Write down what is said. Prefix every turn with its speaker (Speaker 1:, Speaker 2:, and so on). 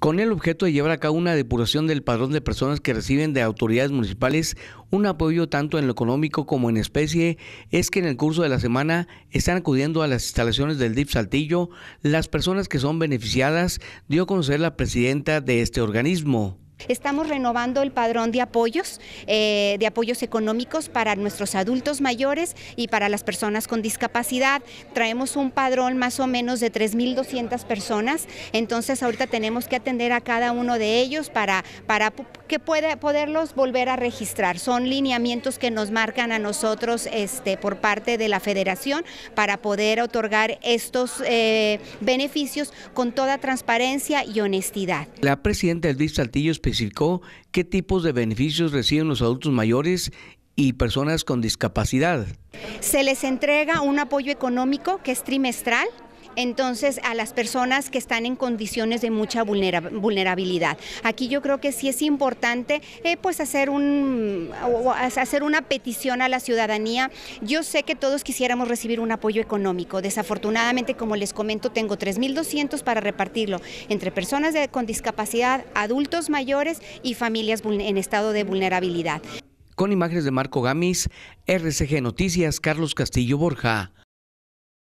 Speaker 1: con el objeto de llevar a cabo una depuración del padrón de personas que reciben de autoridades municipales un apoyo tanto en lo económico como en especie, es que en el curso de la semana están acudiendo a las instalaciones del DIP Saltillo las personas que son beneficiadas, dio a conocer la presidenta de este organismo.
Speaker 2: Estamos renovando el padrón de apoyos, eh, de apoyos económicos para nuestros adultos mayores y para las personas con discapacidad. Traemos un padrón más o menos de 3.200 personas, entonces ahorita tenemos que atender a cada uno de ellos para, para que pueda, poderlos volver a registrar. Son lineamientos que nos marcan a nosotros este, por parte de la federación para poder otorgar estos eh, beneficios con toda transparencia y honestidad.
Speaker 1: La presidenta Elvis Saltillo qué tipos de beneficios reciben los adultos mayores y personas con discapacidad.
Speaker 2: Se les entrega un apoyo económico que es trimestral, entonces a las personas que están en condiciones de mucha vulnerabilidad. Aquí yo creo que sí es importante eh, pues, hacer, hacer una petición a la ciudadanía. Yo sé que todos quisiéramos recibir un apoyo económico. Desafortunadamente, como les comento, tengo 3.200 para repartirlo entre personas con discapacidad, adultos mayores y familias en estado de vulnerabilidad.
Speaker 1: Con imágenes de Marco Gamis, RCG Noticias, Carlos Castillo Borja.